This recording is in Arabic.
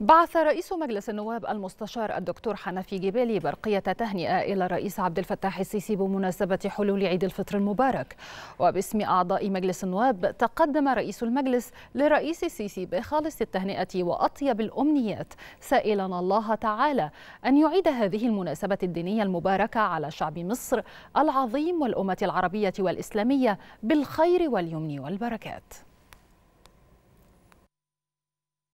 بعث رئيس مجلس النواب المستشار الدكتور حنفي جبالي برقية تهنئة إلى الرئيس عبد الفتاح السيسي بمناسبة حلول عيد الفطر المبارك وباسم أعضاء مجلس النواب تقدم رئيس المجلس لرئيس السيسي بخالص التهنئة وأطيب الأمنيات سائلا الله تعالى أن يعيد هذه المناسبة الدينية المباركة على شعب مصر العظيم والأمة العربية والإسلامية بالخير واليمن والبركات